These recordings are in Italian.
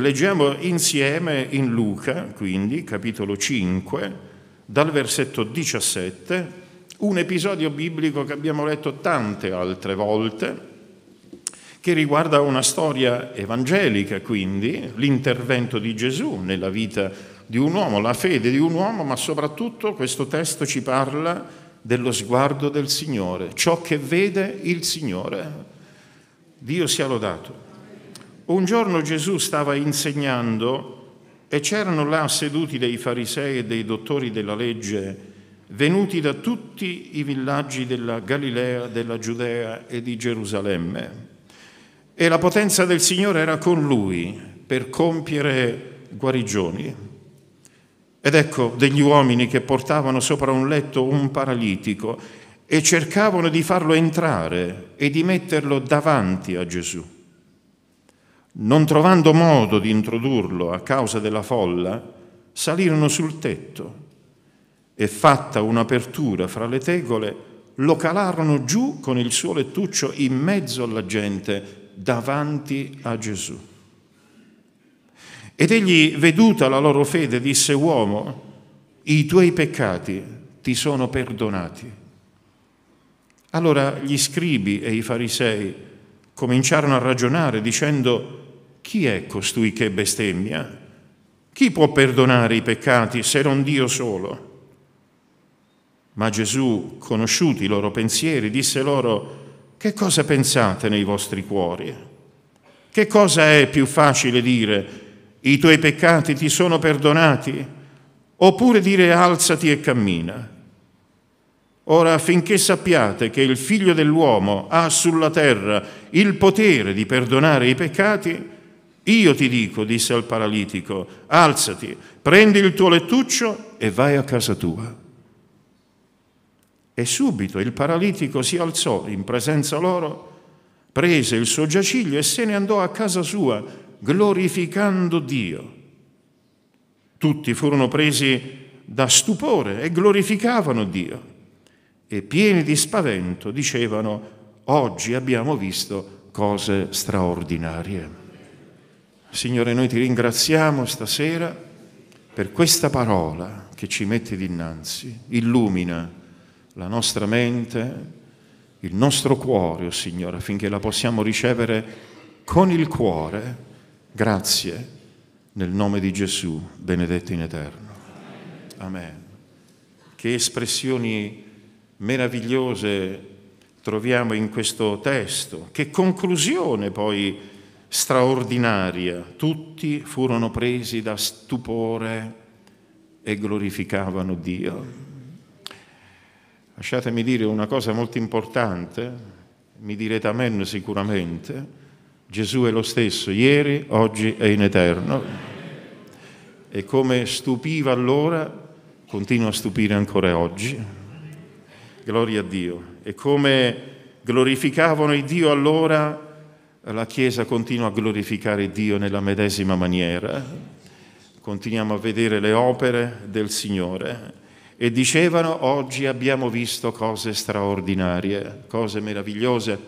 leggiamo insieme in Luca, quindi capitolo 5, dal versetto 17, un episodio biblico che abbiamo letto tante altre volte, che riguarda una storia evangelica, quindi l'intervento di Gesù nella vita di un uomo, la fede di un uomo, ma soprattutto questo testo ci parla dello sguardo del Signore, ciò che vede il Signore. Dio sia lodato. Un giorno Gesù stava insegnando e c'erano là seduti dei farisei e dei dottori della legge, venuti da tutti i villaggi della Galilea, della Giudea e di Gerusalemme. E la potenza del Signore era con lui per compiere guarigioni. Ed ecco degli uomini che portavano sopra un letto un paralitico e cercavano di farlo entrare e di metterlo davanti a Gesù. Non trovando modo di introdurlo a causa della folla, salirono sul tetto e fatta un'apertura fra le tegole, lo calarono giù con il suo lettuccio in mezzo alla gente, davanti a Gesù. Ed egli, veduta la loro fede, disse, uomo, i tuoi peccati ti sono perdonati. Allora gli scribi e i farisei cominciarono a ragionare dicendo, chi è costui che bestemmia? Chi può perdonare i peccati se non Dio solo? Ma Gesù, conosciuti i loro pensieri, disse loro, che cosa pensate nei vostri cuori? Che cosa è più facile dire, i tuoi peccati ti sono perdonati? Oppure dire alzati e cammina? Ora affinché sappiate che il figlio dell'uomo ha sulla terra il potere di perdonare i peccati, io ti dico, disse al paralitico, alzati, prendi il tuo lettuccio e vai a casa tua. E subito il paralitico si alzò in presenza loro, prese il suo giaciglio e se ne andò a casa sua, glorificando Dio. Tutti furono presi da stupore e glorificavano Dio. E pieni di spavento dicevano, oggi abbiamo visto cose straordinarie. Signore, noi ti ringraziamo stasera per questa parola che ci mette dinanzi, illumina la nostra mente, il nostro cuore, oh Signore, affinché la possiamo ricevere con il cuore. Grazie nel nome di Gesù, benedetto in eterno. Amen. Che espressioni meravigliose troviamo in questo testo, che conclusione poi straordinaria. Tutti furono presi da stupore e glorificavano Dio. Lasciatemi dire una cosa molto importante, mi direte amen sicuramente, Gesù è lo stesso ieri, oggi e in eterno. E come stupiva allora, continua a stupire ancora oggi. Gloria a Dio. E come glorificavano il Dio allora, la Chiesa continua a glorificare Dio nella medesima maniera, continuiamo a vedere le opere del Signore e dicevano oggi abbiamo visto cose straordinarie, cose meravigliose.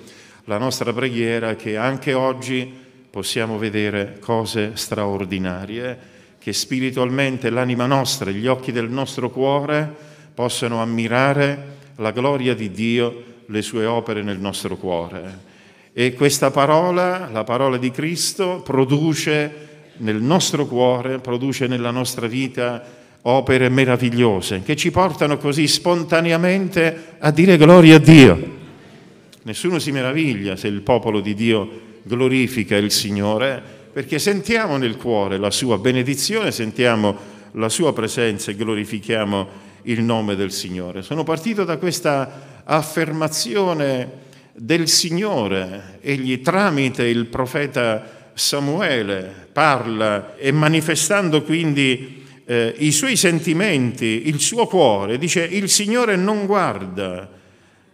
La nostra preghiera è che anche oggi possiamo vedere cose straordinarie, che spiritualmente l'anima nostra, gli occhi del nostro cuore possano ammirare la gloria di Dio, le sue opere nel nostro cuore e questa parola, la parola di Cristo, produce nel nostro cuore, produce nella nostra vita opere meravigliose che ci portano così spontaneamente a dire gloria a Dio. Nessuno si meraviglia se il popolo di Dio glorifica il Signore, perché sentiamo nel cuore la sua benedizione, sentiamo la sua presenza e glorifichiamo il nome del Signore. Sono partito da questa affermazione del Signore. Egli tramite il profeta Samuele parla e manifestando quindi eh, i suoi sentimenti, il suo cuore, dice il Signore non guarda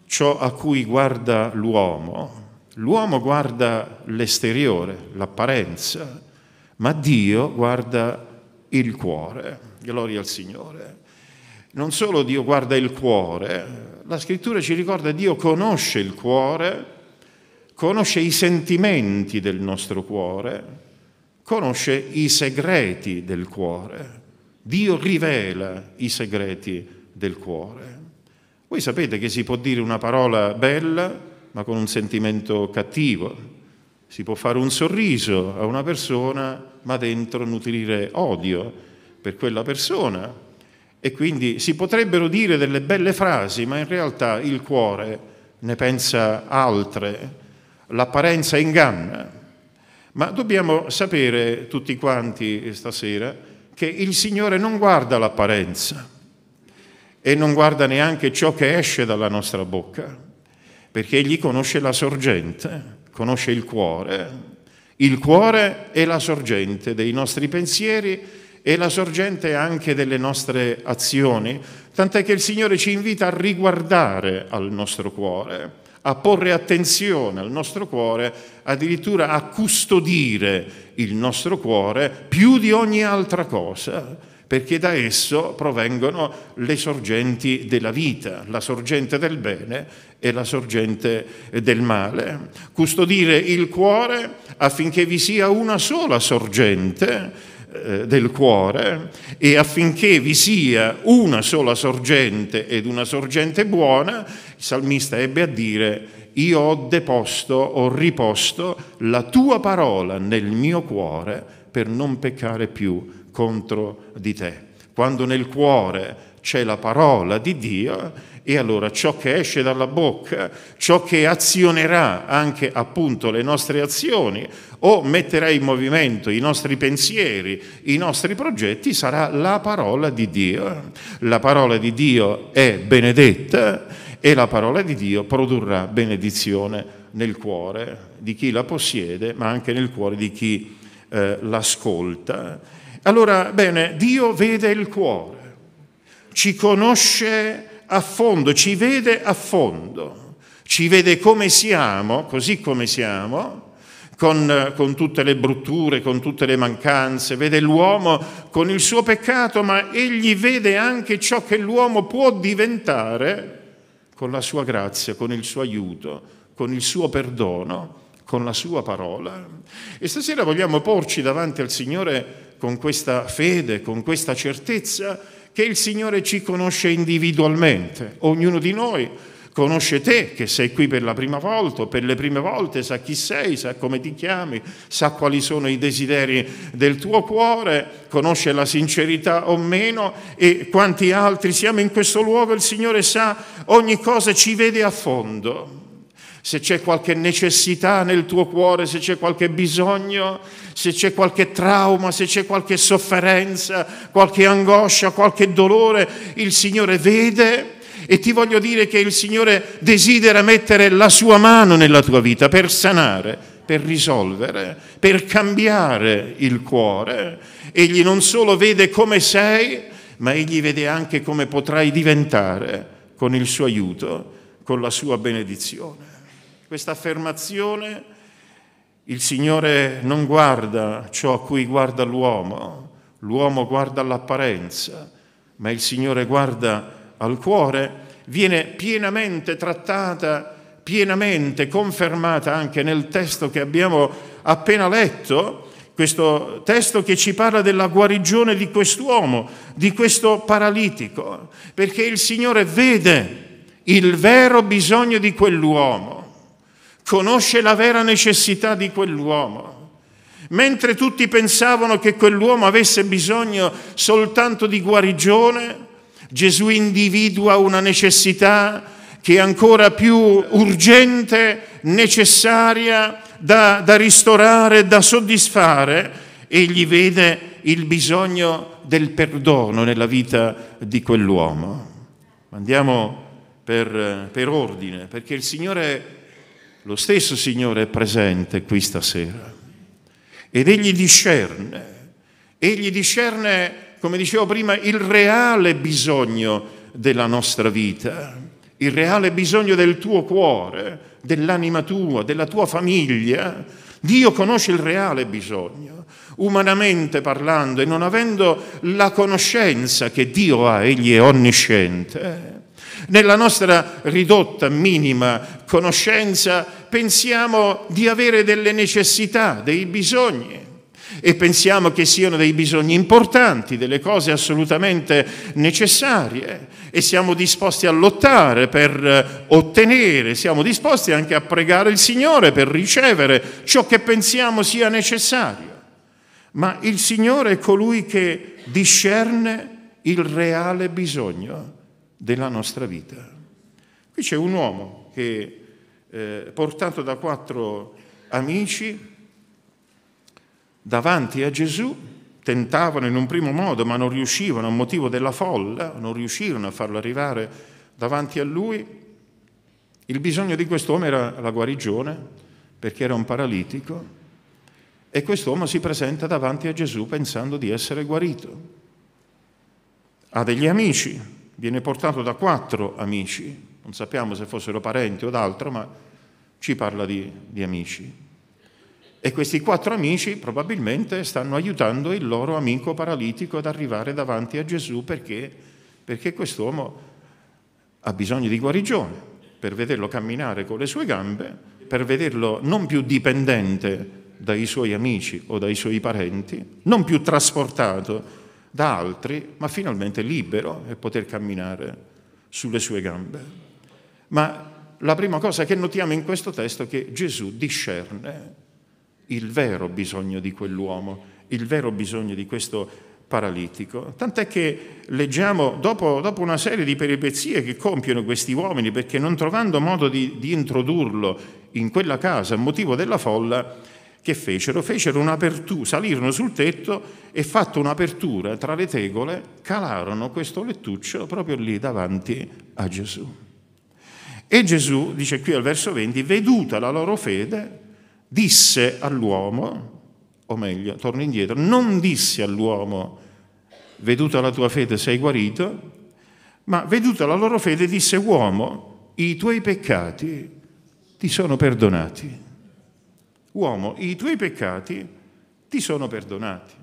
ciò a cui guarda l'uomo, l'uomo guarda l'esteriore, l'apparenza, ma Dio guarda il cuore. Gloria al Signore. Non solo Dio guarda il cuore, la scrittura ci ricorda che Dio conosce il cuore, conosce i sentimenti del nostro cuore, conosce i segreti del cuore. Dio rivela i segreti del cuore. Voi sapete che si può dire una parola bella ma con un sentimento cattivo. Si può fare un sorriso a una persona ma dentro nutrire odio per quella persona e quindi si potrebbero dire delle belle frasi, ma in realtà il cuore ne pensa altre, l'apparenza inganna. Ma dobbiamo sapere tutti quanti stasera che il Signore non guarda l'apparenza e non guarda neanche ciò che esce dalla nostra bocca, perché Egli conosce la sorgente, conosce il cuore. Il cuore è la sorgente dei nostri pensieri è la sorgente anche delle nostre azioni, tant'è che il Signore ci invita a riguardare al nostro cuore, a porre attenzione al nostro cuore, addirittura a custodire il nostro cuore più di ogni altra cosa, perché da esso provengono le sorgenti della vita, la sorgente del bene e la sorgente del male. Custodire il cuore affinché vi sia una sola sorgente eh, del cuore e affinché vi sia una sola sorgente ed una sorgente buona, il salmista ebbe a dire io ho deposto, ho riposto la tua parola nel mio cuore per non peccare più contro di te. Quando nel cuore c'è la parola di Dio, e allora ciò che esce dalla bocca, ciò che azionerà anche appunto le nostre azioni o metterà in movimento i nostri pensieri, i nostri progetti, sarà la parola di Dio. La parola di Dio è benedetta e la parola di Dio produrrà benedizione nel cuore di chi la possiede, ma anche nel cuore di chi eh, l'ascolta. Allora, bene, Dio vede il cuore, ci conosce a fondo, ci vede a fondo, ci vede come siamo, così come siamo, con, con, tutte le brutture, con tutte le mancanze, vede l'uomo con il suo peccato, ma egli vede anche ciò che l'uomo può diventare con la sua grazia, con il suo aiuto, con il suo perdono, con la sua parola. E stasera vogliamo porci davanti al Signore con questa fede, con questa certezza che il Signore ci conosce individualmente, ognuno di noi conosce te che sei qui per la prima volta o per le prime volte, sa chi sei, sa come ti chiami, sa quali sono i desideri del tuo cuore, conosce la sincerità o meno e quanti altri siamo in questo luogo, il Signore sa ogni cosa, ci vede a fondo se c'è qualche necessità nel tuo cuore, se c'è qualche bisogno, se c'è qualche trauma, se c'è qualche sofferenza, qualche angoscia, qualche dolore, il Signore vede e ti voglio dire che il Signore desidera mettere la sua mano nella tua vita per sanare, per risolvere, per cambiare il cuore. Egli non solo vede come sei, ma egli vede anche come potrai diventare con il suo aiuto, con la sua benedizione. Questa affermazione, il Signore non guarda ciò a cui guarda l'uomo, l'uomo guarda all'apparenza, ma il Signore guarda al cuore, viene pienamente trattata, pienamente confermata anche nel testo che abbiamo appena letto, questo testo che ci parla della guarigione di quest'uomo, di questo paralitico, perché il Signore vede il vero bisogno di quell'uomo conosce la vera necessità di quell'uomo. Mentre tutti pensavano che quell'uomo avesse bisogno soltanto di guarigione, Gesù individua una necessità che è ancora più urgente, necessaria da, da ristorare, da soddisfare. Egli vede il bisogno del perdono nella vita di quell'uomo. Andiamo per, per ordine, perché il Signore lo stesso Signore è presente qui stasera ed egli discerne, egli discerne, come dicevo prima, il reale bisogno della nostra vita, il reale bisogno del tuo cuore, dell'anima tua, della tua famiglia. Dio conosce il reale bisogno, umanamente parlando, e non avendo la conoscenza che Dio ha, egli è onnisciente nella nostra ridotta, minima conoscenza pensiamo di avere delle necessità, dei bisogni e pensiamo che siano dei bisogni importanti, delle cose assolutamente necessarie e siamo disposti a lottare per eh, ottenere, siamo disposti anche a pregare il Signore per ricevere ciò che pensiamo sia necessario. Ma il Signore è colui che discerne il reale bisogno della nostra vita. Qui c'è un uomo che, eh, portato da quattro amici, davanti a Gesù, tentavano in un primo modo, ma non riuscivano, a motivo della folla, non riuscirono a farlo arrivare davanti a lui. Il bisogno di quest'uomo era la guarigione, perché era un paralitico, e quest'uomo si presenta davanti a Gesù pensando di essere guarito. Ha degli amici, viene portato da quattro amici, non sappiamo se fossero parenti o d'altro, ma ci parla di, di amici. E questi quattro amici probabilmente stanno aiutando il loro amico paralitico ad arrivare davanti a Gesù perché, perché quest'uomo ha bisogno di guarigione, per vederlo camminare con le sue gambe, per vederlo non più dipendente dai suoi amici o dai suoi parenti, non più trasportato da altri, ma finalmente libero e poter camminare sulle sue gambe. Ma la prima cosa che notiamo in questo testo è che Gesù discerne il vero bisogno di quell'uomo, il vero bisogno di questo paralitico. Tant'è che leggiamo, dopo, dopo, una serie di peripezie che compiono questi uomini, perché non trovando modo di, di introdurlo in quella casa a motivo della folla, che fecero? Fecero un'apertura, salirono sul tetto e fatta un'apertura tra le tegole, calarono questo lettuccio proprio lì davanti a Gesù. E Gesù, dice qui al verso 20, veduta la loro fede, disse all'uomo, o meglio, torno indietro, non disse all'uomo, veduta la tua fede sei guarito, ma veduta la loro fede disse, uomo, i tuoi peccati ti sono perdonati uomo, i tuoi peccati ti sono perdonati.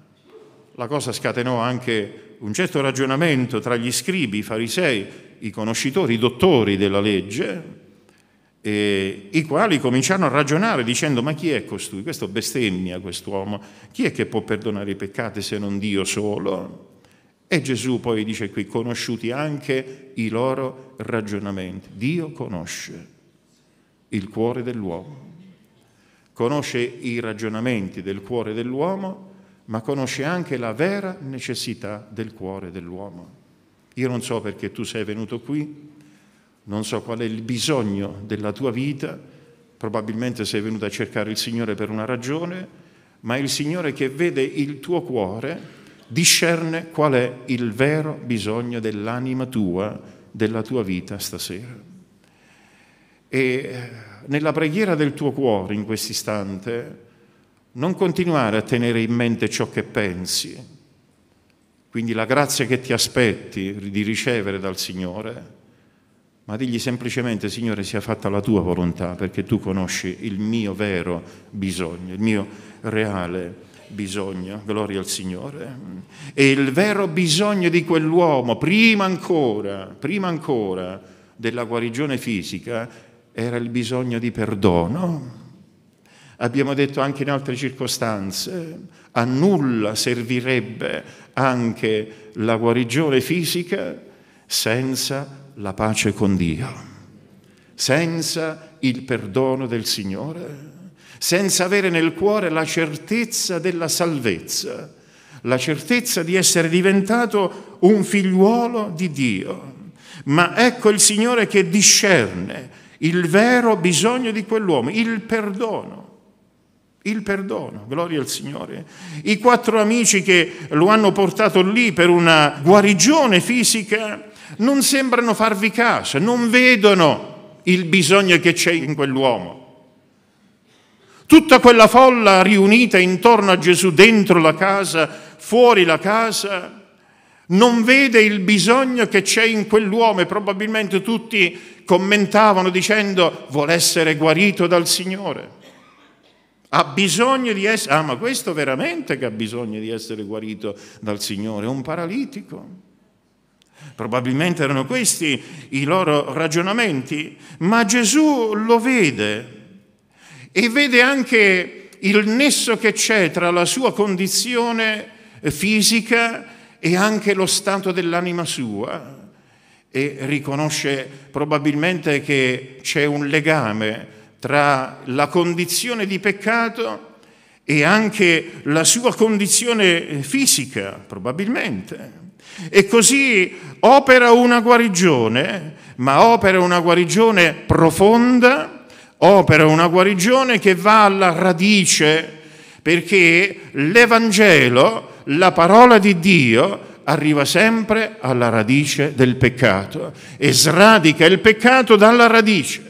La cosa scatenò anche un certo ragionamento tra gli scribi, i farisei, i conoscitori, i dottori della legge, eh, i quali cominciarono a ragionare dicendo ma chi è costui? Questo bestemmia quest'uomo, chi è che può perdonare i peccati se non Dio solo? E Gesù poi dice qui, conosciuti anche i loro ragionamenti. Dio conosce il cuore dell'uomo conosce i ragionamenti del cuore dell'uomo, ma conosce anche la vera necessità del cuore dell'uomo. Io non so perché tu sei venuto qui, non so qual è il bisogno della tua vita, probabilmente sei venuto a cercare il Signore per una ragione, ma il Signore che vede il tuo cuore discerne qual è il vero bisogno dell'anima tua, della tua vita stasera. E nella preghiera del tuo cuore in questo istante, non continuare a tenere in mente ciò che pensi, quindi la grazia che ti aspetti di ricevere dal Signore, ma digli semplicemente, Signore, sia fatta la tua volontà, perché tu conosci il mio vero bisogno, il mio reale bisogno, gloria al Signore. E il vero bisogno di quell'uomo, prima ancora, prima ancora della guarigione fisica, era il bisogno di perdono. Abbiamo detto anche in altre circostanze, a nulla servirebbe anche la guarigione fisica senza la pace con Dio, senza il perdono del Signore, senza avere nel cuore la certezza della salvezza, la certezza di essere diventato un figliuolo di Dio. Ma ecco il Signore che discerne il vero bisogno di quell'uomo, il perdono. Il perdono, gloria al Signore. I quattro amici che lo hanno portato lì per una guarigione fisica non sembrano farvi caso, non vedono il bisogno che c'è in quell'uomo. Tutta quella folla riunita intorno a Gesù, dentro la casa, fuori la casa, non vede il bisogno che c'è in quell'uomo e probabilmente tutti commentavano dicendo vuole essere guarito dal Signore. Ha bisogno di essere, ah ma questo veramente che ha bisogno di essere guarito dal Signore, è un paralitico. Probabilmente erano questi i loro ragionamenti, ma Gesù lo vede e vede anche il nesso che c'è tra la sua condizione fisica e anche lo stato dell'anima sua e riconosce probabilmente che c'è un legame tra la condizione di peccato e anche la sua condizione fisica, probabilmente. E così opera una guarigione, ma opera una guarigione profonda, opera una guarigione che va alla radice, perché l'Evangelo, la parola di Dio, arriva sempre alla radice del peccato e sradica il peccato dalla radice.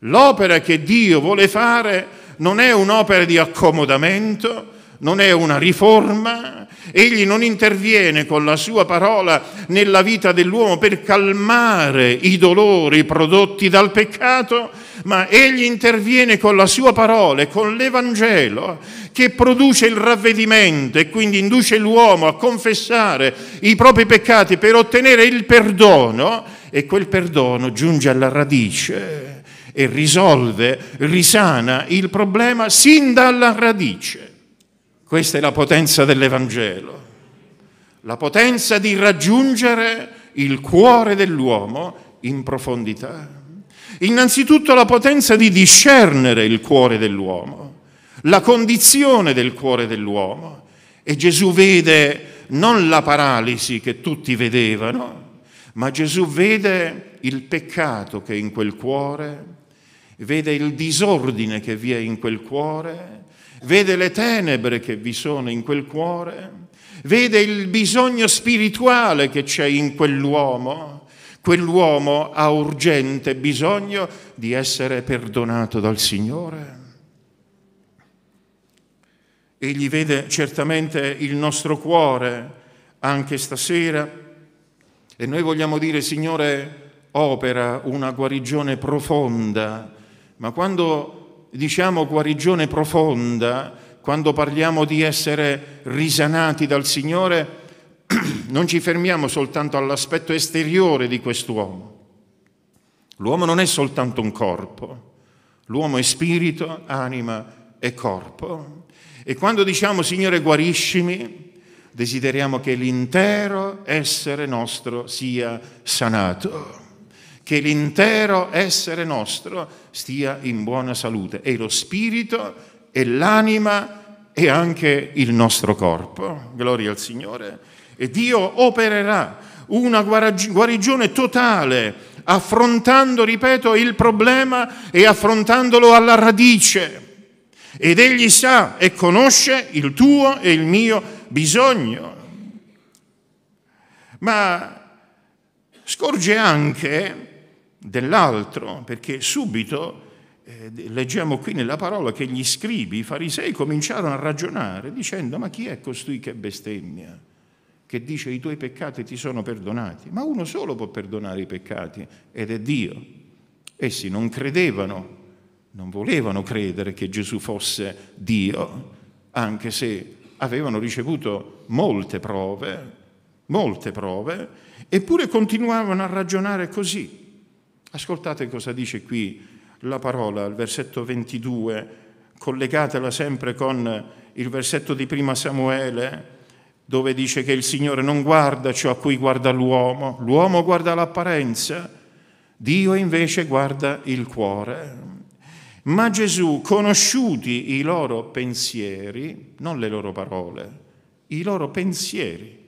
L'opera che Dio vuole fare non è un'opera di accomodamento, non è una riforma, egli non interviene con la sua parola nella vita dell'uomo per calmare i dolori prodotti dal peccato, ma egli interviene con la sua parola e con l'Evangelo che produce il ravvedimento e quindi induce l'uomo a confessare i propri peccati per ottenere il perdono e quel perdono giunge alla radice e risolve, risana il problema sin dalla radice. Questa è la potenza dell'Evangelo, la potenza di raggiungere il cuore dell'uomo in profondità. Innanzitutto la potenza di discernere il cuore dell'uomo, la condizione del cuore dell'uomo. E Gesù vede non la paralisi che tutti vedevano, ma Gesù vede il peccato che è in quel cuore, vede il disordine che vi è in quel cuore, vede le tenebre che vi sono in quel cuore, vede il bisogno spirituale che c'è in quell'uomo Quell'uomo ha urgente bisogno di essere perdonato dal Signore. Egli vede certamente il nostro cuore anche stasera e noi vogliamo dire, Signore, opera una guarigione profonda, ma quando diciamo guarigione profonda, quando parliamo di essere risanati dal Signore, non ci fermiamo soltanto all'aspetto esteriore di quest'uomo. L'uomo non è soltanto un corpo, l'uomo è spirito, anima e corpo. E quando diciamo Signore guariscimi, desideriamo che l'intero essere nostro sia sanato, che l'intero essere nostro stia in buona salute, e lo spirito e l'anima e anche il nostro corpo. Gloria al Signore e Dio opererà una guarigione totale, affrontando, ripeto, il problema e affrontandolo alla radice. Ed egli sa e conosce il tuo e il mio bisogno. Ma scorge anche dell'altro, perché subito eh, leggiamo qui nella parola che gli scribi, i farisei, cominciarono a ragionare dicendo ma chi è costui che bestemmia? che dice i tuoi peccati ti sono perdonati, ma uno solo può perdonare i peccati ed è Dio. Essi non credevano, non volevano credere che Gesù fosse Dio, anche se avevano ricevuto molte prove, molte prove, eppure continuavano a ragionare così. Ascoltate cosa dice qui la parola il versetto 22, collegatela sempre con il versetto di prima Samuele, dove dice che il Signore non guarda ciò a cui guarda l'uomo, l'uomo guarda l'apparenza, Dio invece guarda il cuore. Ma Gesù, conosciuti i loro pensieri, non le loro parole, i loro pensieri,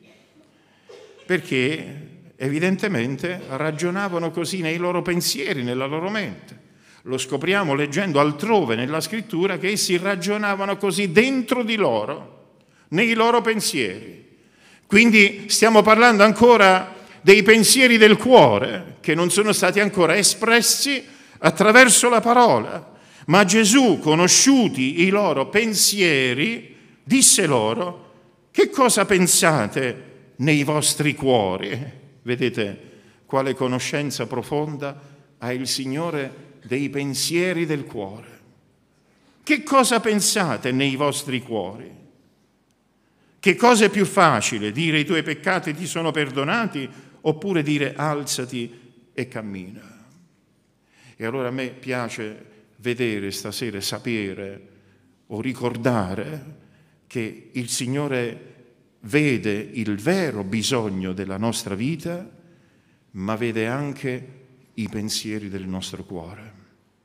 perché evidentemente ragionavano così nei loro pensieri, nella loro mente. Lo scopriamo leggendo altrove nella scrittura che essi ragionavano così dentro di loro nei loro pensieri. Quindi stiamo parlando ancora dei pensieri del cuore che non sono stati ancora espressi attraverso la parola. Ma Gesù, conosciuti i loro pensieri, disse loro, che cosa pensate nei vostri cuori? Vedete quale conoscenza profonda ha il Signore dei pensieri del cuore. Che cosa pensate nei vostri cuori? Che cosa è più facile, dire i tuoi peccati ti sono perdonati oppure dire alzati e cammina? E allora a me piace vedere stasera, sapere o ricordare che il Signore vede il vero bisogno della nostra vita, ma vede anche i pensieri del nostro cuore.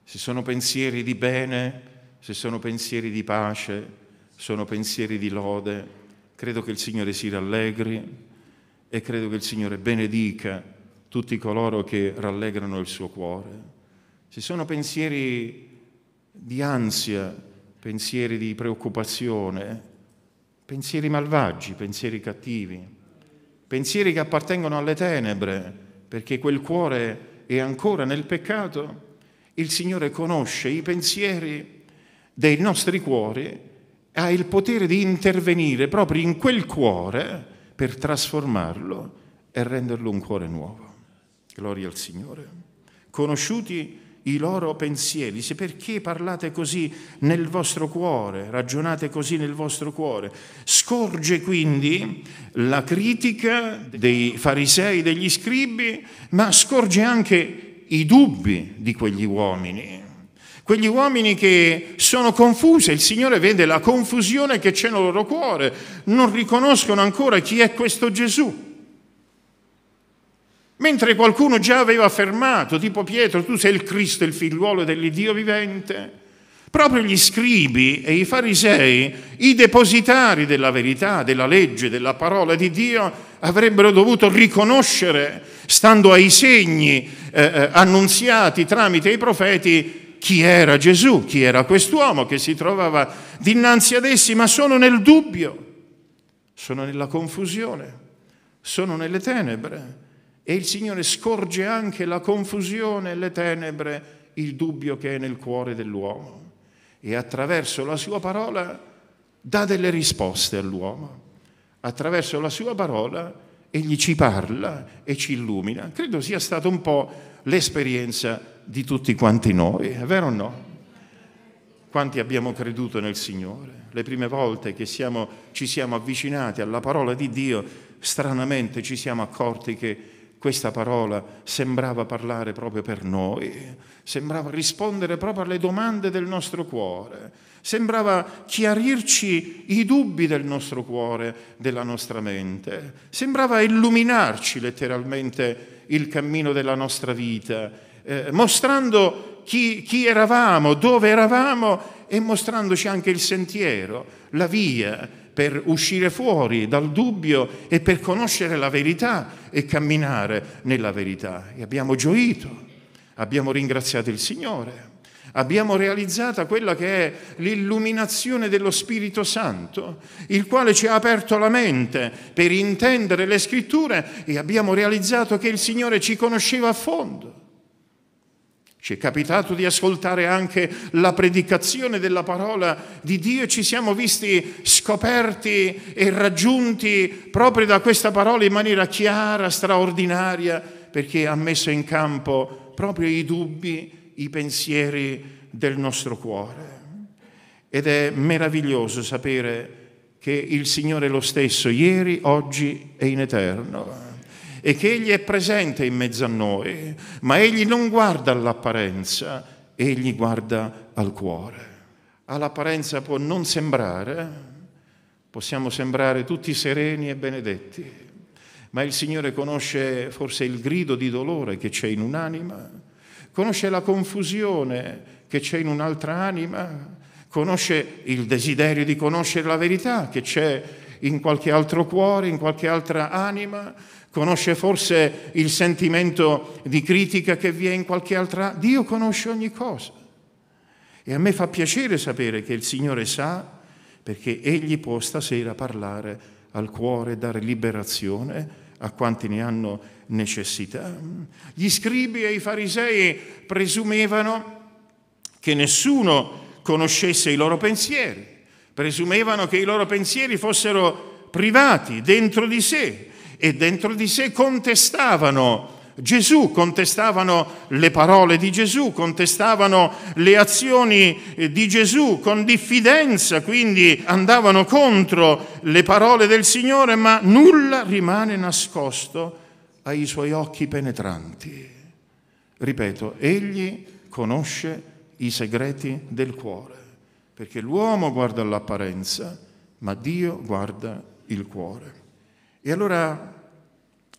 Se sono pensieri di bene, se sono pensieri di pace, sono pensieri di lode, Credo che il Signore si rallegri e credo che il Signore benedica tutti coloro che rallegrano il suo cuore. Se sono pensieri di ansia, pensieri di preoccupazione, pensieri malvagi, pensieri cattivi, pensieri che appartengono alle tenebre, perché quel cuore è ancora nel peccato. Il Signore conosce i pensieri dei nostri cuori ha il potere di intervenire proprio in quel cuore per trasformarlo e renderlo un cuore nuovo. Gloria al Signore. Conosciuti i loro pensieri, se perché parlate così nel vostro cuore, ragionate così nel vostro cuore. Scorge quindi la critica dei farisei, degli scribi, ma scorge anche i dubbi di quegli uomini quegli uomini che sono confusi, il Signore vede la confusione che c'è nel loro cuore, non riconoscono ancora chi è questo Gesù. Mentre qualcuno già aveva affermato, tipo Pietro, tu sei il Cristo, il figliuolo dell'Iddio vivente, proprio gli scribi e i farisei, i depositari della verità, della legge, della parola di Dio, avrebbero dovuto riconoscere, stando ai segni eh, eh annunziati tramite i profeti, chi era Gesù, chi era quest'uomo che si trovava dinanzi ad essi, ma sono nel dubbio, sono nella confusione, sono nelle tenebre. E il Signore scorge anche la confusione, le tenebre, il dubbio che è nel cuore dell'uomo. E attraverso la sua parola dà delle risposte all'uomo. Attraverso la sua parola egli ci parla e ci illumina. Credo sia stata un po' l'esperienza di di tutti quanti noi, è vero o no? Quanti abbiamo creduto nel Signore? Le prime volte che siamo, ci siamo avvicinati alla parola di Dio, stranamente ci siamo accorti che questa parola sembrava parlare proprio per noi, sembrava rispondere proprio alle domande del nostro cuore, sembrava chiarirci i dubbi del nostro cuore, della nostra mente, sembrava illuminarci letteralmente il cammino della nostra vita eh, mostrando chi, chi eravamo, dove eravamo e mostrandoci anche il sentiero, la via per uscire fuori dal dubbio e per conoscere la verità e camminare nella verità. E abbiamo gioito, abbiamo ringraziato il Signore, abbiamo realizzato quella che è l'illuminazione dello Spirito Santo, il quale ci ha aperto la mente per intendere le scritture e abbiamo realizzato che il Signore ci conosceva a fondo ci è capitato di ascoltare anche la predicazione della parola di Dio e ci siamo visti scoperti e raggiunti proprio da questa parola in maniera chiara, straordinaria, perché ha messo in campo proprio i dubbi, i pensieri del nostro cuore. Ed è meraviglioso sapere che il Signore è lo stesso ieri, oggi e in eterno e che Egli è presente in mezzo a noi, ma Egli non guarda all'apparenza, Egli guarda al cuore. All'apparenza può non sembrare, possiamo sembrare tutti sereni e benedetti, ma il Signore conosce forse il grido di dolore che c'è in un'anima, conosce la confusione che c'è in un'altra anima, conosce il desiderio di conoscere la verità che c'è in qualche altro cuore, in qualche altra anima, Conosce forse il sentimento di critica che vi è in qualche altra? Dio conosce ogni cosa. E a me fa piacere sapere che il Signore sa perché Egli può stasera parlare al cuore, dare liberazione a quanti ne hanno necessità. Gli scribi e i farisei presumevano che nessuno conoscesse i loro pensieri, presumevano che i loro pensieri fossero privati dentro di sé, e dentro di sé contestavano Gesù, contestavano le parole di Gesù, contestavano le azioni eh, di Gesù con diffidenza, quindi andavano contro le parole del Signore, ma nulla rimane nascosto ai suoi occhi penetranti. Ripeto, egli conosce i segreti del cuore, perché l'uomo guarda l'apparenza, ma Dio guarda il cuore. E allora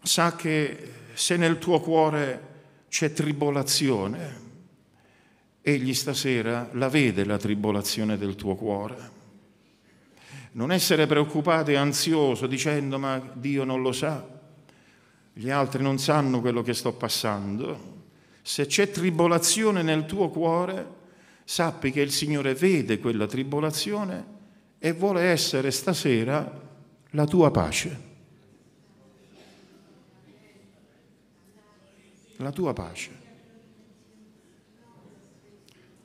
sa che eh, se nel tuo cuore c'è tribolazione, egli stasera la vede la tribolazione del tuo cuore. Non essere preoccupato e ansioso dicendo ma Dio non lo sa, gli altri non sanno quello che sto passando. Se c'è tribolazione nel tuo cuore, sappi che il Signore vede quella tribolazione e vuole essere stasera la tua pace. la tua pace.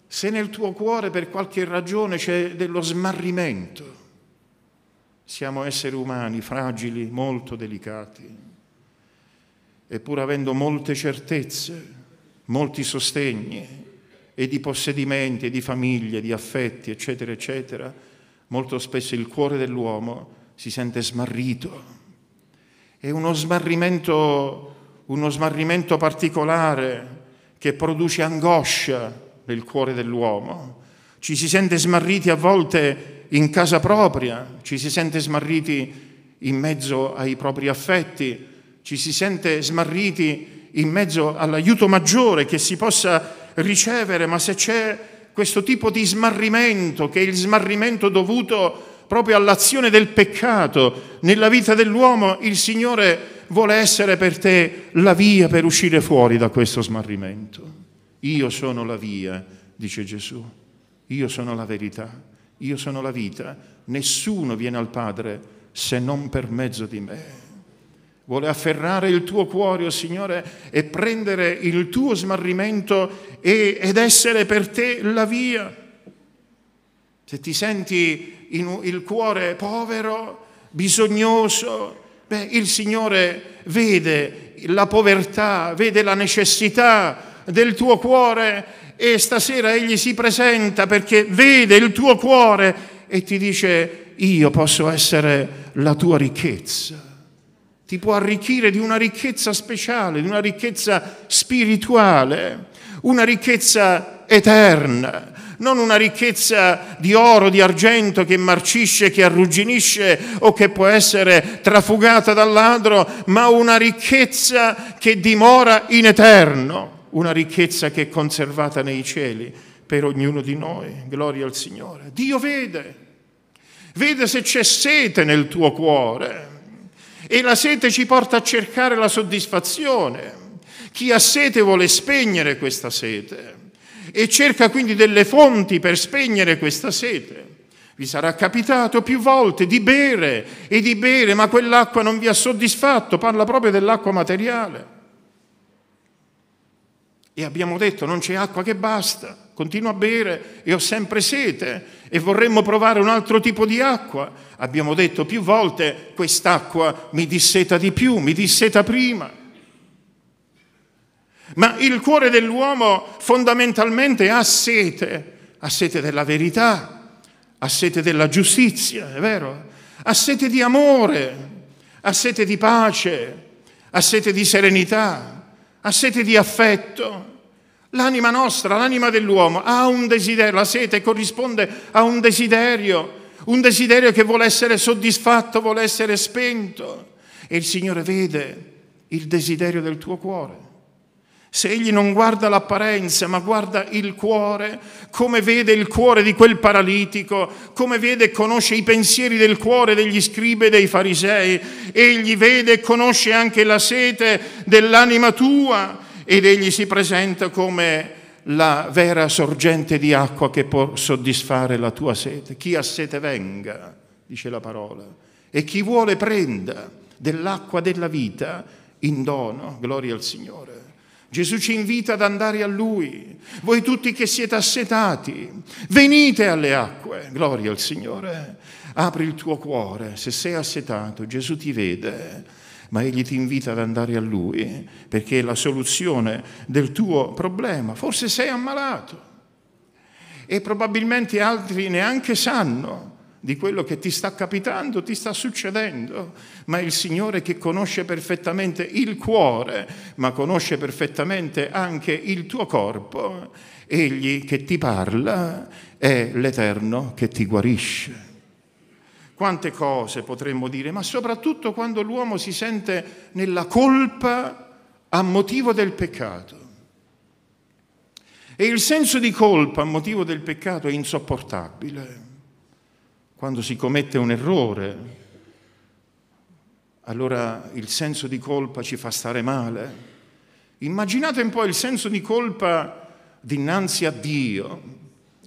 Se nel tuo cuore per qualche ragione c'è dello smarrimento, siamo esseri umani fragili, molto delicati, e pur avendo molte certezze, molti sostegni e di possedimenti, e di famiglie, di affetti, eccetera, eccetera, molto spesso il cuore dell'uomo si sente smarrito. È uno smarrimento uno smarrimento particolare che produce angoscia nel cuore dell'uomo. Ci si sente smarriti a volte in casa propria, ci si sente smarriti in mezzo ai propri affetti, ci si sente smarriti in mezzo all'aiuto maggiore che si possa ricevere, ma se c'è questo tipo di smarrimento, che è il smarrimento dovuto a proprio all'azione del peccato nella vita dell'uomo, il Signore vuole essere per te la via per uscire fuori da questo smarrimento. Io sono la via, dice Gesù, io sono la verità, io sono la vita, nessuno viene al Padre se non per mezzo di me. Vuole afferrare il tuo cuore, oh Signore, e prendere il tuo smarrimento e, ed essere per te la via se ti senti in il cuore povero, bisognoso, beh, il Signore vede la povertà, vede la necessità del tuo cuore e stasera Egli si presenta perché vede il tuo cuore e ti dice io posso essere la tua ricchezza. Ti può arricchire di una ricchezza speciale, di una ricchezza spirituale, una ricchezza eterna, non una ricchezza di oro, di argento che marcisce, che arrugginisce o che può essere trafugata dal ladro, ma una ricchezza che dimora in eterno, una ricchezza che è conservata nei cieli per ognuno di noi. Gloria al Signore. Dio vede, vede se c'è sete nel tuo cuore e la sete ci porta a cercare la soddisfazione. Chi ha sete vuole spegnere questa sete e cerca quindi delle fonti per spegnere questa sete. Vi sarà capitato più volte di bere e di bere, ma quell'acqua non vi ha soddisfatto, parla proprio dell'acqua materiale. E abbiamo detto non c'è acqua che basta, continuo a bere e ho sempre sete e vorremmo provare un altro tipo di acqua. Abbiamo detto più volte quest'acqua mi disseta di più, mi disseta prima. Ma il cuore dell'uomo fondamentalmente ha sete, ha sete della verità, ha sete della giustizia, è vero? Ha sete di amore, ha sete di pace, ha sete di serenità, ha sete di affetto. L'anima nostra, l'anima dell'uomo ha un desiderio, la sete corrisponde a un desiderio, un desiderio che vuole essere soddisfatto, vuole essere spento. E il Signore vede il desiderio del tuo cuore. Se egli non guarda l'apparenza, ma guarda il cuore, come vede il cuore di quel paralitico, come vede e conosce i pensieri del cuore degli scribi e dei farisei, egli vede e conosce anche la sete dell'anima tua ed egli si presenta come la vera sorgente di acqua che può soddisfare la tua sete. Chi ha sete venga, dice la parola, e chi vuole prenda dell'acqua della vita in dono, gloria al Signore. Gesù ci invita ad andare a Lui. Voi tutti che siete assetati, venite alle acque. Gloria al Signore. Apri il tuo cuore. Se sei assetato, Gesù ti vede ma egli ti invita ad andare a lui perché è la soluzione del tuo problema. Forse sei ammalato e probabilmente altri neanche sanno di quello che ti sta capitando, ti sta succedendo, ma il Signore che conosce perfettamente il cuore, ma conosce perfettamente anche il tuo corpo, egli che ti parla è l'Eterno che ti guarisce. Quante cose potremmo dire, ma soprattutto quando l'uomo si sente nella colpa a motivo del peccato. E il senso di colpa a motivo del peccato è insopportabile quando si commette un errore, allora il senso di colpa ci fa stare male. Immaginate un po' il senso di colpa dinanzi a Dio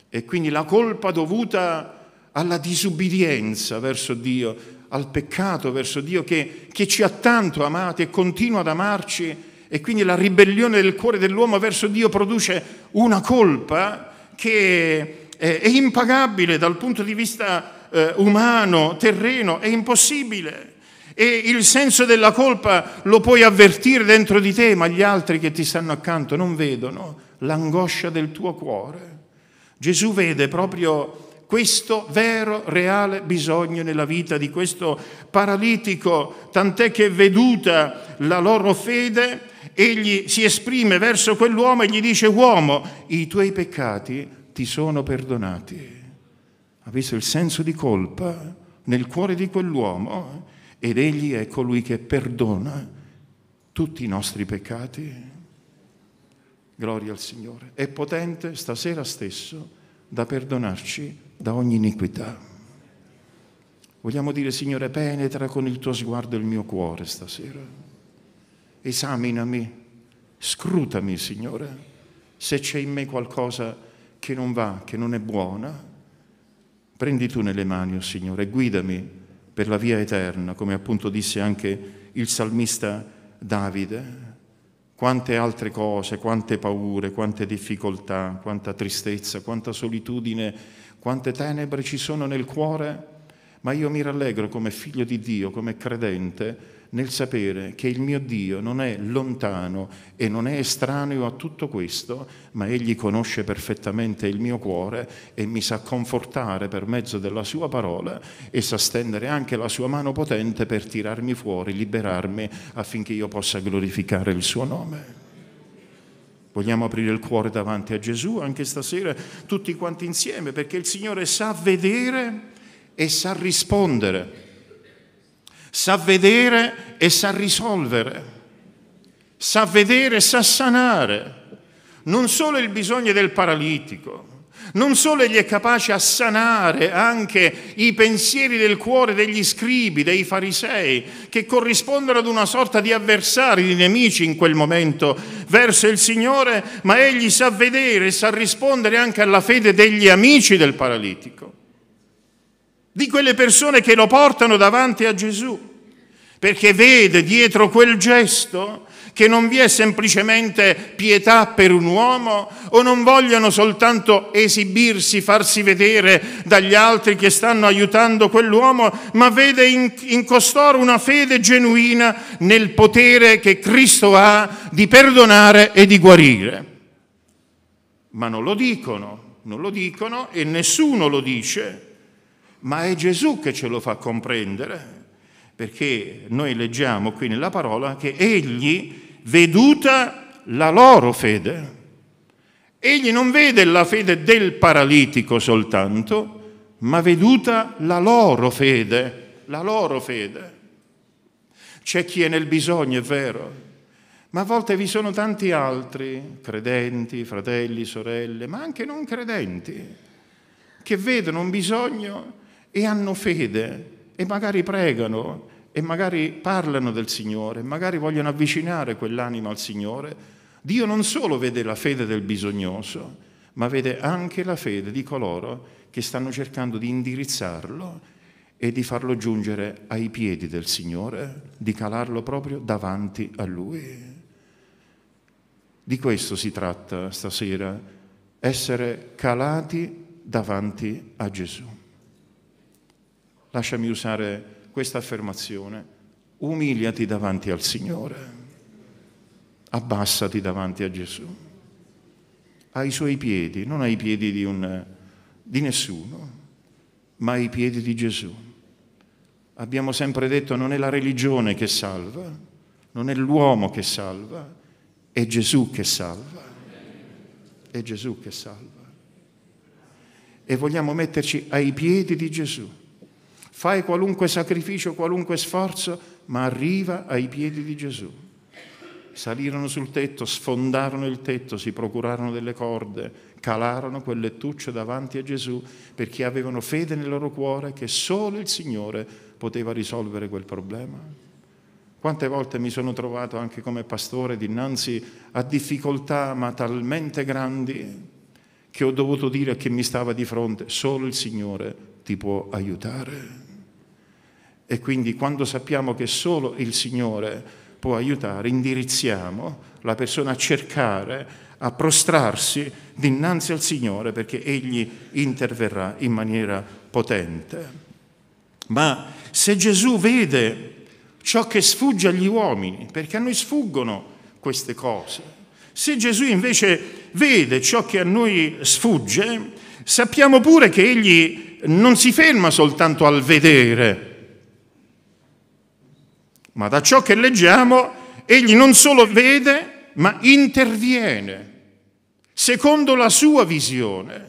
e quindi la colpa dovuta alla disubbidienza verso Dio, al peccato verso Dio che, che ci ha tanto amati e continua ad amarci e quindi la ribellione del cuore dell'uomo verso Dio produce una colpa che è impagabile dal punto di vista eh, umano, terreno, è impossibile. E il senso della colpa lo puoi avvertire dentro di te, ma gli altri che ti stanno accanto non vedono l'angoscia del tuo cuore. Gesù vede proprio questo vero, reale bisogno nella vita di questo paralitico, tant'è che veduta la loro fede, egli si esprime verso quell'uomo e gli dice, uomo, i tuoi peccati ti sono perdonati ha visto il senso di colpa nel cuore di quell'uomo eh? ed egli è colui che perdona tutti i nostri peccati. Gloria al Signore. È potente stasera stesso da perdonarci da ogni iniquità. Vogliamo dire, Signore, penetra con il tuo sguardo il mio cuore stasera. Esaminami, scrutami, Signore, se c'è in me qualcosa che non va, che non è buona Prendi tu nelle mani, o oh Signore, guidami per la via eterna, come appunto disse anche il salmista Davide. Quante altre cose, quante paure, quante difficoltà, quanta tristezza, quanta solitudine, quante tenebre ci sono nel cuore, ma io mi rallegro come figlio di Dio, come credente, nel sapere che il mio Dio non è lontano e non è estraneo a tutto questo, ma Egli conosce perfettamente il mio cuore e mi sa confortare per mezzo della sua parola e sa stendere anche la sua mano potente per tirarmi fuori, liberarmi affinché io possa glorificare il suo nome. Vogliamo aprire il cuore davanti a Gesù anche stasera, tutti quanti insieme, perché il Signore sa vedere e sa rispondere sa vedere e sa risolvere, sa vedere e sa sanare non solo il bisogno del paralitico, non solo egli è capace a sanare anche i pensieri del cuore degli scribi, dei farisei, che corrispondono ad una sorta di avversari, di nemici in quel momento verso il Signore, ma egli sa vedere, e sa rispondere anche alla fede degli amici del paralitico di quelle persone che lo portano davanti a Gesù, perché vede dietro quel gesto che non vi è semplicemente pietà per un uomo o non vogliono soltanto esibirsi, farsi vedere dagli altri che stanno aiutando quell'uomo, ma vede in, in costoro una fede genuina nel potere che Cristo ha di perdonare e di guarire. Ma non lo dicono, non lo dicono e nessuno lo dice ma è Gesù che ce lo fa comprendere, perché noi leggiamo qui nella parola che egli, veduta la loro fede, egli non vede la fede del paralitico soltanto, ma veduta la loro fede, la loro fede. C'è chi è nel bisogno, è vero, ma a volte vi sono tanti altri, credenti, fratelli, sorelle, ma anche non credenti, che vedono un bisogno e hanno fede e magari pregano e magari parlano del Signore, magari vogliono avvicinare quell'anima al Signore, Dio non solo vede la fede del bisognoso, ma vede anche la fede di coloro che stanno cercando di indirizzarlo e di farlo giungere ai piedi del Signore, di calarlo proprio davanti a Lui. Di questo si tratta stasera, essere calati davanti a Gesù lasciami usare questa affermazione, umiliati davanti al Signore, abbassati davanti a Gesù, ai suoi piedi, non ai piedi di, un, di nessuno, ma ai piedi di Gesù. Abbiamo sempre detto non è la religione che salva, non è l'uomo che salva, è Gesù che salva. È Gesù che salva. E vogliamo metterci ai piedi di Gesù fai qualunque sacrificio, qualunque sforzo, ma arriva ai piedi di Gesù. Salirono sul tetto, sfondarono il tetto, si procurarono delle corde, calarono quel lettuccio davanti a Gesù perché avevano fede nel loro cuore che solo il Signore poteva risolvere quel problema. Quante volte mi sono trovato anche come pastore dinanzi a difficoltà ma talmente grandi che ho dovuto dire a chi mi stava di fronte, solo il Signore ti può aiutare. E quindi quando sappiamo che solo il Signore può aiutare, indirizziamo la persona a cercare, a prostrarsi dinanzi al Signore perché Egli interverrà in maniera potente. Ma se Gesù vede ciò che sfugge agli uomini, perché a noi sfuggono queste cose, se Gesù invece vede ciò che a noi sfugge, sappiamo pure che Egli non si ferma soltanto al vedere, ma da ciò che leggiamo egli non solo vede, ma interviene, secondo la sua visione.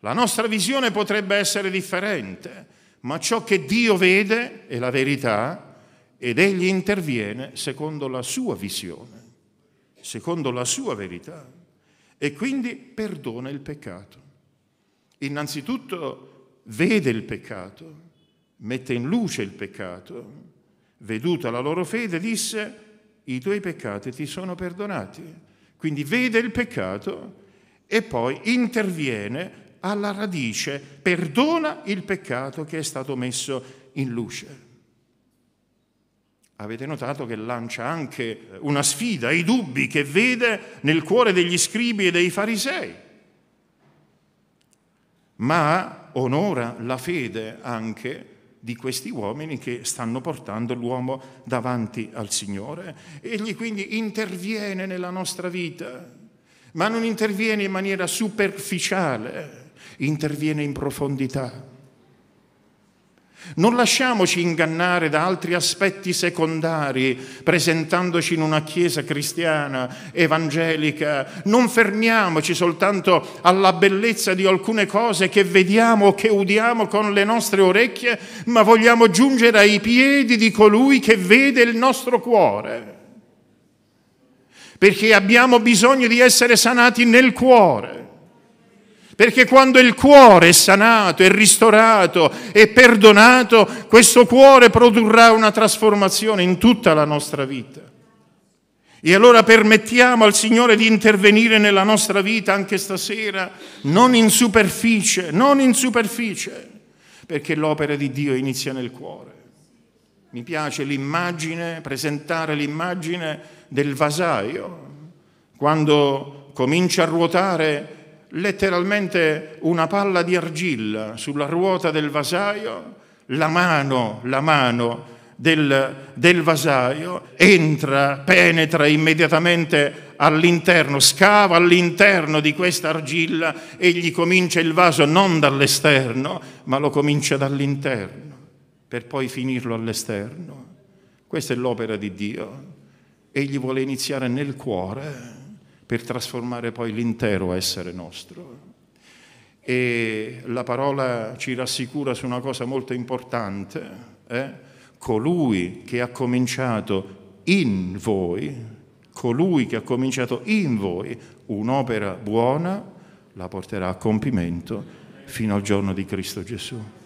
La nostra visione potrebbe essere differente, ma ciò che Dio vede è la verità ed egli interviene secondo la sua visione, secondo la sua verità e quindi perdona il peccato. Innanzitutto vede il peccato, mette in luce il peccato, veduta la loro fede, disse, i tuoi peccati ti sono perdonati. Quindi vede il peccato e poi interviene alla radice, perdona il peccato che è stato messo in luce. Avete notato che lancia anche eh, una sfida ai dubbi che vede nel cuore degli scribi e dei farisei, ma onora la fede anche di questi uomini che stanno portando l'uomo davanti al Signore. Egli quindi interviene nella nostra vita, ma non interviene in maniera superficiale, interviene in profondità non lasciamoci ingannare da altri aspetti secondari, presentandoci in una chiesa cristiana, evangelica. Non fermiamoci soltanto alla bellezza di alcune cose che vediamo o che udiamo con le nostre orecchie, ma vogliamo giungere ai piedi di colui che vede il nostro cuore. Perché abbiamo bisogno di essere sanati nel cuore. Perché quando il cuore è sanato, è ristorato, è perdonato, questo cuore produrrà una trasformazione in tutta la nostra vita. E allora permettiamo al Signore di intervenire nella nostra vita anche stasera, non in superficie, non in superficie, perché l'opera di Dio inizia nel cuore. Mi piace l'immagine, presentare l'immagine del vasaio, quando comincia a ruotare letteralmente una palla di argilla sulla ruota del vasaio, la mano, la mano del, del vasaio entra, penetra immediatamente all'interno, scava all'interno di questa argilla, egli comincia il vaso non dall'esterno, ma lo comincia dall'interno, per poi finirlo all'esterno. Questa è l'opera di Dio. Egli vuole iniziare nel cuore per trasformare poi l'intero essere nostro. E la parola ci rassicura su una cosa molto importante, eh? colui che ha cominciato in voi, colui che ha cominciato in voi un'opera buona, la porterà a compimento fino al giorno di Cristo Gesù.